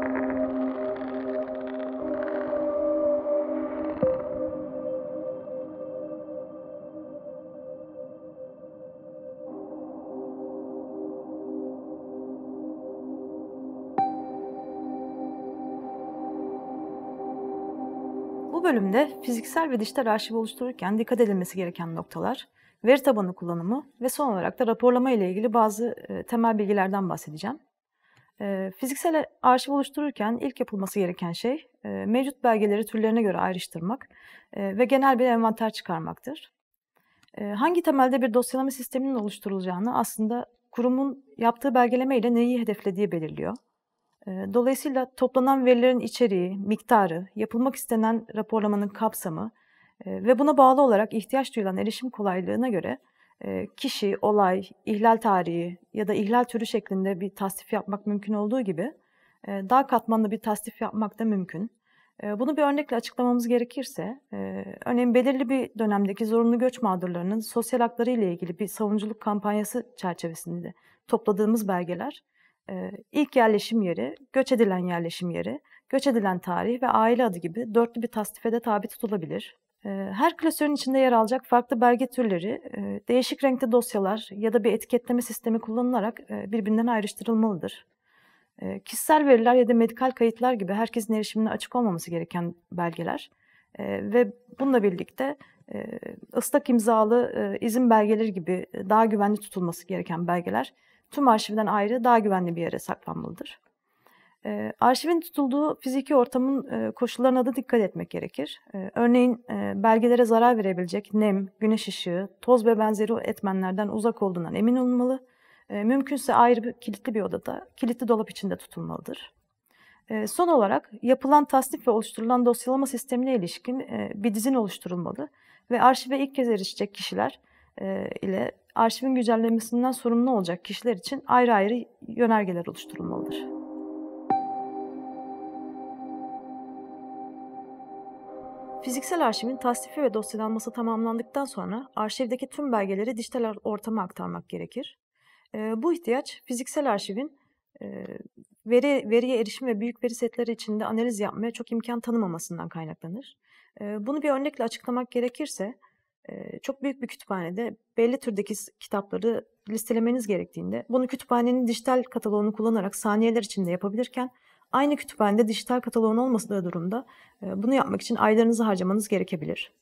Bu bölümde fiziksel ve dijital arşiv oluştururken dikkat edilmesi gereken noktalar, veri tabanı kullanımı ve son olarak da raporlama ile ilgili bazı e, temel bilgilerden bahsedeceğim fiziksel arşiv oluştururken ilk yapılması gereken şey mevcut belgeleri türlerine göre ayrıştırmak ve genel bir envanter çıkarmaktır. hangi temelde bir dosyalama sisteminin oluşturulacağını aslında kurumun yaptığı belgeleme ile neyi hedeflediği belirliyor. dolayısıyla toplanan verilerin içeriği, miktarı, yapılmak istenen raporlamanın kapsamı ve buna bağlı olarak ihtiyaç duyulan erişim kolaylığına göre e, kişi, olay, ihlal tarihi ya da ihlal türü şeklinde bir tasdif yapmak mümkün olduğu gibi e, daha katmanlı bir tasdif yapmak da mümkün. E, bunu bir örnekle açıklamamız gerekirse, örneğin belirli bir dönemdeki zorunlu göç mağdurlarının sosyal hakları ile ilgili bir savunuculuk kampanyası çerçevesinde topladığımız belgeler, ilk yerleşim yeri, göç edilen yerleşim yeri, göç edilen tarih ve aile adı gibi dörtlü bir de tabi tutulabilir. Her klasörün içinde yer alacak farklı belge türleri değişik renkte dosyalar ya da bir etiketleme sistemi kullanılarak birbirinden ayrıştırılmalıdır. Kişisel veriler ya da medikal kayıtlar gibi herkesin erişimine açık olmaması gereken belgeler ve bununla birlikte ıslak imzalı izin belgeleri gibi daha güvenli tutulması gereken belgeler tüm arşivden ayrı daha güvenli bir yere saklanmalıdır arşivin tutulduğu fiziki ortamın koşullarına da dikkat etmek gerekir. örneğin belgelere zarar verebilecek nem, güneş ışığı, toz ve benzeri etmenlerden uzak olduğundan emin olmalı. mümkünse ayrı bir kilitli bir odada, kilitli dolap içinde tutulmalıdır. son olarak yapılan tasnif ve oluşturulan dosyalama sistemine ilişkin bir dizin oluşturulmalı ve arşive ilk kez erişecek kişiler ile arşivin güncellemesinden sorumlu olacak kişiler için ayrı ayrı yönergeler oluşturulmalıdır. Fiziksel arşivin tasdifi ve dosyalanması tamamlandıktan sonra arşivdeki tüm belgeleri dijital ortama aktarmak gerekir. E, bu ihtiyaç fiziksel arşivin e, veri veriye erişim ve büyük veri setleri içinde analiz yapmaya çok imkan tanımamasından kaynaklanır. E, bunu bir örnekle açıklamak gerekirse e, çok büyük bir kütüphanede belli türdeki kitapları listelemeniz gerektiğinde bunu kütüphanenin dijital kataloğunu kullanarak saniyeler içinde yapabilirken Aynı kütüphanede dijital kataloğun olmadığı durumda e, bunu yapmak için aylarınızı harcamanız gerekebilir.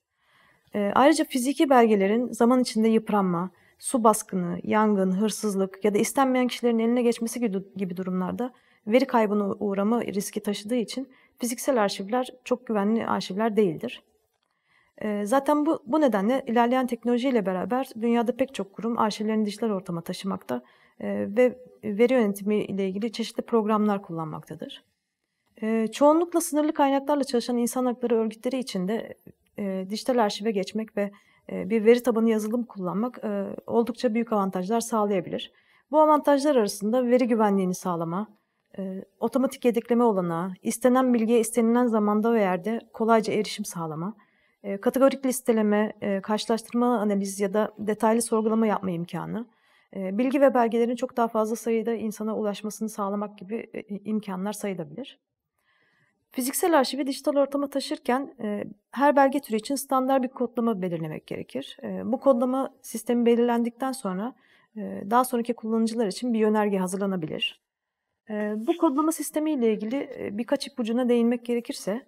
E, ayrıca fiziki belgelerin zaman içinde yıpranma, su baskını, yangın, hırsızlık ya da istenmeyen kişilerin eline geçmesi gibi durumlarda veri kaybına uğrama riski taşıdığı için fiziksel arşivler çok güvenli arşivler değildir. E, zaten bu, bu nedenle ilerleyen teknolojiyle beraber dünyada pek çok kurum arşivlerini dijital ortama taşımakta ee, ve veri yönetimi ile ilgili çeşitli programlar kullanmaktadır. Ee, çoğunlukla sınırlı kaynaklarla çalışan insan hakları örgütleri için de e, dijital arşive geçmek ve e, bir veri tabanı yazılım kullanmak e, oldukça büyük avantajlar sağlayabilir. Bu avantajlar arasında veri güvenliğini sağlama, otomatik yedekleme olanağı, istenen bilgiye istenilen zamanda ve yerde kolayca erişim sağlama, kategorik listeleme, karşılaştırma analizi ya da detaylı sorgulama yapma imkanı, bilgi ve belgelerin çok daha fazla sayıda insana ulaşmasını sağlamak gibi e, imkanlar sayılabilir. Fiziksel arşivi dijital ortama taşırken her belge türü için standart bir kodlama belirlemek gerekir. Bu kodlama sistemi belirlendikten sonra daha sonraki kullanıcılar için bir yönerge hazırlanabilir. Bu kodlama sistemi ile ilgili birkaç ipucuna değinmek gerekirse,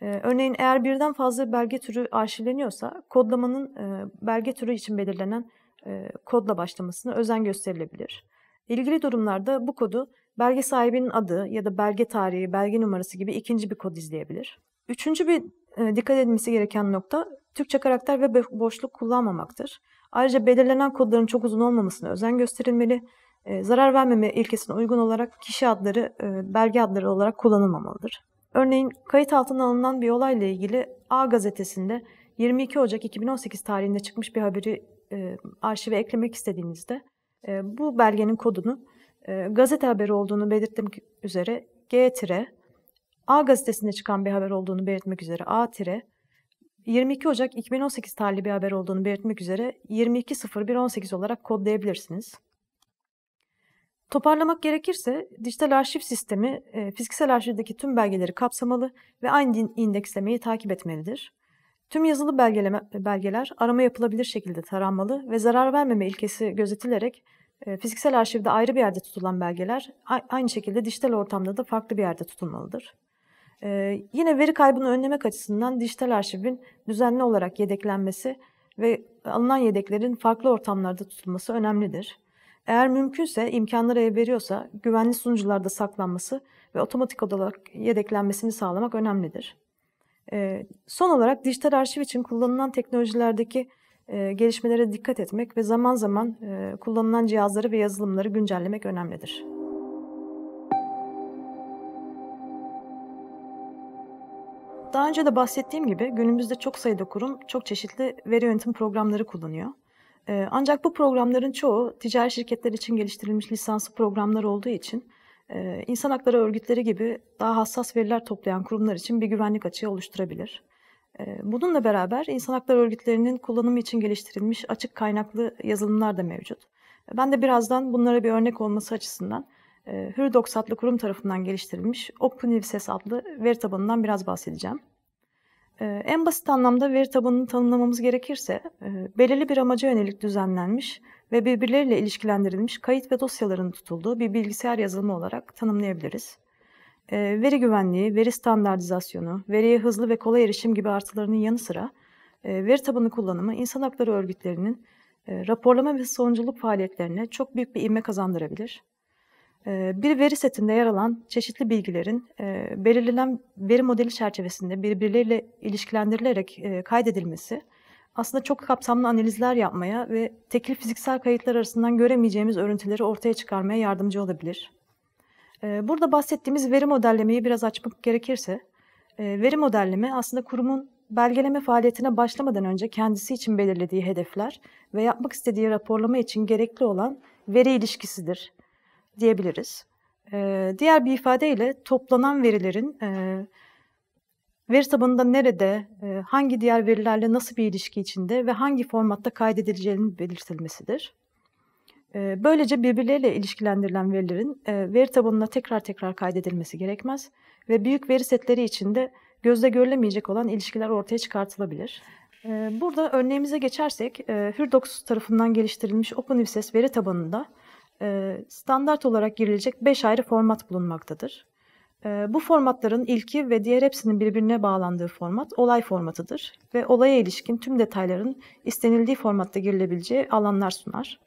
örneğin eğer birden fazla belge türü arşivleniyorsa kodlamanın belge türü için belirlenen e, kodla başlamasına özen gösterilebilir. İlgili durumlarda bu kodu belge sahibinin adı ya da belge tarihi, belge numarası gibi ikinci bir kod izleyebilir. Üçüncü bir e, dikkat edilmesi gereken nokta Türkçe karakter ve boşluk kullanmamaktır. Ayrıca belirlenen kodların çok uzun olmamasına özen gösterilmeli. E, zarar vermeme ilkesine uygun olarak kişi adları, belge adları olarak kullanılmamalıdır. Örneğin kayıt altına alınan bir olayla ilgili A gazetesinde 22 Ocak 2018 tarihinde çıkmış bir haberi e, arşive eklemek istediğinizde e, bu belgenin kodunu e, gazete haberi olduğunu belirtmek üzere G tire, A gazetesinde çıkan bir haber olduğunu belirtmek üzere A tire, 22 Ocak 2018 tarihli bir haber olduğunu belirtmek üzere 22.01.18 olarak kodlayabilirsiniz. Toparlamak gerekirse dijital arşiv sistemi e, fiziksel arşivdeki tüm belgeleri kapsamalı ve aynı indekslemeyi takip etmelidir. Tüm yazılı belgeleme, belgeler arama yapılabilir şekilde taranmalı ve zarar vermeme ilkesi gözetilerek e, fiziksel arşivde ayrı bir yerde tutulan belgeler aynı şekilde dijital ortamda da farklı bir yerde tutulmalıdır. E, yine veri kaybını önlemek açısından dijital arşivin düzenli olarak yedeklenmesi ve alınan yedeklerin farklı ortamlarda tutulması önemlidir. Eğer mümkünse, imkanları ev veriyorsa güvenli sunucularda saklanması ve otomatik olarak yedeklenmesini sağlamak önemlidir. E, son olarak dijital arşiv için kullanılan teknolojilerdeki e, gelişmelere dikkat etmek ve zaman zaman e, kullanılan cihazları ve yazılımları güncellemek önemlidir. Daha önce de bahsettiğim gibi günümüzde çok sayıda kurum çok çeşitli veri yönetim programları kullanıyor. Ancak bu programların çoğu ticari şirketler için geliştirilmiş lisanslı programlar olduğu için ee, insan hakları örgütleri gibi daha hassas veriler toplayan kurumlar için bir güvenlik açığı oluşturabilir. Ee, bununla beraber insan hakları örgütlerinin kullanımı için geliştirilmiş açık kaynaklı yazılımlar da mevcut. Ben de birazdan bunlara bir örnek olması açısından e, Hürdox adlı kurum tarafından geliştirilmiş OpenIVSS adlı veri tabanından biraz bahsedeceğim. Ee, en basit anlamda veri tabanını tanımlamamız gerekirse, e, belirli bir amaca yönelik düzenlenmiş ve birbirleriyle ilişkilendirilmiş kayıt ve dosyaların tutulduğu bir bilgisayar yazılımı olarak tanımlayabiliriz. Ee, veri güvenliği, veri standartizasyonu, veriye hızlı ve kolay erişim gibi artılarının yanı sıra e, veri tabanı kullanımı insan hakları örgütlerinin e, raporlama ve sonuculuk faaliyetlerine çok büyük bir ivme kazandırabilir. Ee, bir veri setinde yer alan çeşitli bilgilerin e, belirlenen veri modeli çerçevesinde birbirleriyle ilişkilendirilerek e, kaydedilmesi aslında çok kapsamlı analizler yapmaya ve tekil fiziksel kayıtlar arasından göremeyeceğimiz örüntüleri ortaya çıkarmaya yardımcı olabilir. Ee, burada bahsettiğimiz veri modellemeyi biraz açmak gerekirse, e, veri modelleme aslında kurumun belgeleme faaliyetine başlamadan önce kendisi için belirlediği hedefler ve yapmak istediği raporlama için gerekli olan veri ilişkisidir diyebiliriz. E, diğer bir ifadeyle toplanan verilerin e, veri tabanında nerede, e, hangi diğer verilerle nasıl bir ilişki içinde ve hangi formatta kaydedileceğinin belirtilmesidir. Ee, böylece birbirleriyle ilişkilendirilen verilerin e, veri tabanına tekrar tekrar kaydedilmesi gerekmez ve büyük veri setleri içinde gözle görülemeyecek olan ilişkiler ortaya çıkartılabilir. Ee, burada örneğimize geçersek, e, Hürdox tarafından geliştirilmiş OpenVSS veri tabanında e, standart olarak girilecek 5 ayrı format bulunmaktadır. E, bu formatların ilki ve diğer hepsinin birbirine bağlandığı format olay formatıdır ve olaya ilişkin tüm detayların istenildiği formatta girilebileceği alanlar sunar.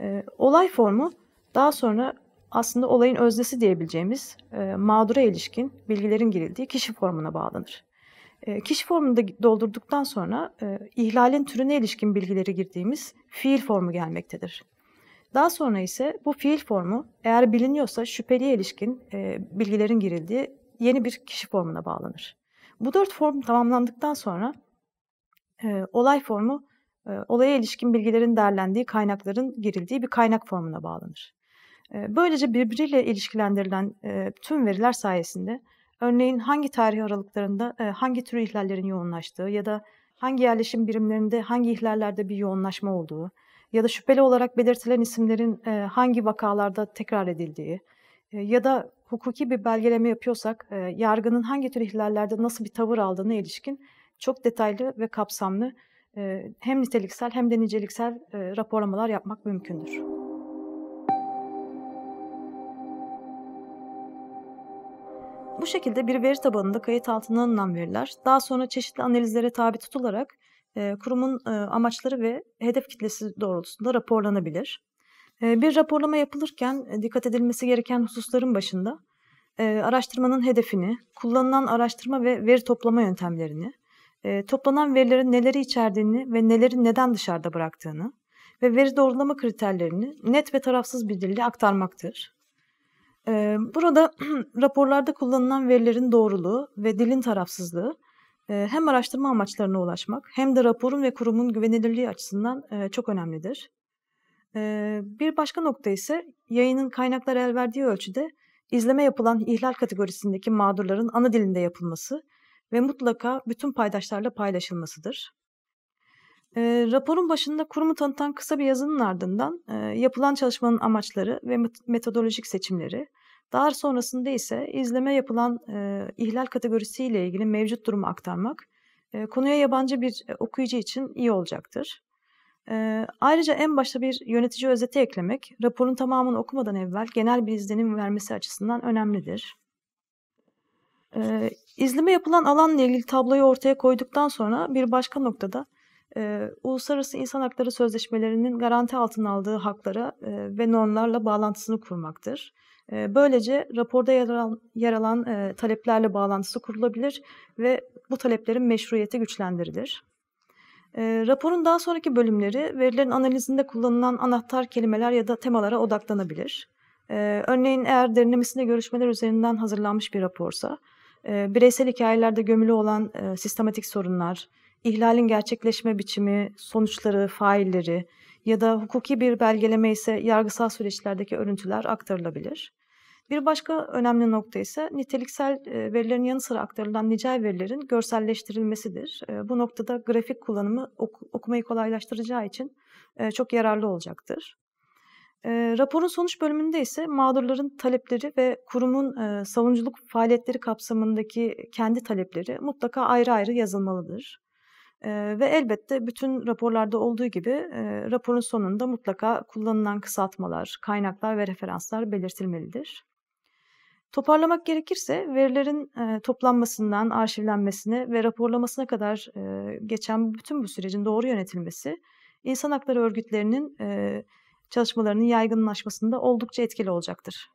E, olay formu daha sonra aslında olayın öznesi diyebileceğimiz mağdura ilişkin bilgilerin girildiği kişi formuna bağlanır. kişi formunu da doldurduktan sonra ihlalin türüne ilişkin bilgileri girdiğimiz fiil formu gelmektedir. Daha sonra ise bu fiil formu eğer biliniyorsa şüpheliye ilişkin e, bilgilerin girildiği yeni bir kişi formuna bağlanır. Bu dört form tamamlandıktan sonra e, olay formu e, olaya ilişkin bilgilerin derlendiği kaynakların girildiği bir kaynak formuna bağlanır. E, böylece birbiriyle ilişkilendirilen e, tüm veriler sayesinde örneğin hangi tarih aralıklarında e, hangi tür ihlallerin yoğunlaştığı ya da hangi yerleşim birimlerinde hangi ihlallerde bir yoğunlaşma olduğu, ya da şüpheli olarak belirtilen isimlerin e, hangi vakalarda tekrar edildiği e, ya da hukuki bir belgeleme yapıyorsak e, yargının hangi tür ihlallerde nasıl bir tavır aldığına ilişkin çok detaylı ve kapsamlı e, hem niteliksel hem de niceliksel e, raporlamalar yapmak mümkündür. Bu şekilde bir veri tabanında kayıt altına alınan veriler daha sonra çeşitli analizlere tabi tutularak kurumun amaçları ve hedef kitlesi doğrultusunda raporlanabilir. Bir raporlama yapılırken dikkat edilmesi gereken hususların başında araştırmanın hedefini, kullanılan araştırma ve veri toplama yöntemlerini, toplanan verilerin neleri içerdiğini ve neleri neden dışarıda bıraktığını ve veri doğrulama kriterlerini net ve tarafsız bir dille aktarmaktır. Burada raporlarda kullanılan verilerin doğruluğu ve dilin tarafsızlığı ee, hem araştırma amaçlarına ulaşmak hem de raporun ve kurumun güvenilirliği açısından e, çok önemlidir. Ee, bir başka nokta ise yayının kaynaklar el verdiği ölçüde izleme yapılan ihlal kategorisindeki mağdurların ana dilinde yapılması ve mutlaka bütün paydaşlarla paylaşılmasıdır. E, raporun başında kurumu tanıtan kısa bir yazının ardından e, yapılan çalışmanın amaçları ve metodolojik seçimleri, daha sonrasında ise izleme yapılan e, ihlal kategorisiyle ilgili mevcut durumu aktarmak e, konuya yabancı bir okuyucu için iyi olacaktır. E, ayrıca en başta bir yönetici özeti eklemek raporun tamamını okumadan evvel genel bir izlenim vermesi açısından önemlidir. E, izleme yapılan alanla ilgili tabloyu ortaya koyduktan sonra bir başka noktada e, uluslararası insan hakları sözleşmelerinin garanti altına aldığı haklara e, ve normlarla bağlantısını kurmaktır. Böylece raporda yer alan, yer alan e, taleplerle bağlantısı kurulabilir ve bu taleplerin meşruiyeti güçlendirilir. E, raporun daha sonraki bölümleri verilerin analizinde kullanılan anahtar kelimeler ya da temalara odaklanabilir. E, örneğin eğer derinlemesine görüşmeler üzerinden hazırlanmış bir raporsa, e, bireysel hikayelerde gömülü olan e, sistematik sorunlar, ihlalin gerçekleşme biçimi, sonuçları, failleri, ya da hukuki bir belgeleme ise yargısal süreçlerdeki örüntüler aktarılabilir. Bir başka önemli nokta ise niteliksel e, verilerin yanı sıra aktarılan nicel verilerin görselleştirilmesidir. E, bu noktada grafik kullanımı okumayı kolaylaştıracağı için e, çok yararlı olacaktır. raporun sonuç bölümünde ise mağdurların talepleri ve kurumun savunuculuk faaliyetleri kapsamındaki kendi talepleri mutlaka ayrı ayrı yazılmalıdır. E, ve elbette bütün raporlarda olduğu gibi e, raporun sonunda mutlaka kullanılan kısaltmalar, kaynaklar ve referanslar belirtilmelidir. Toparlamak gerekirse verilerin e, toplanmasından arşivlenmesine ve raporlamasına kadar e, geçen bütün bu sürecin doğru yönetilmesi insan hakları örgütlerinin e, çalışmalarının yaygınlaşmasında oldukça etkili olacaktır.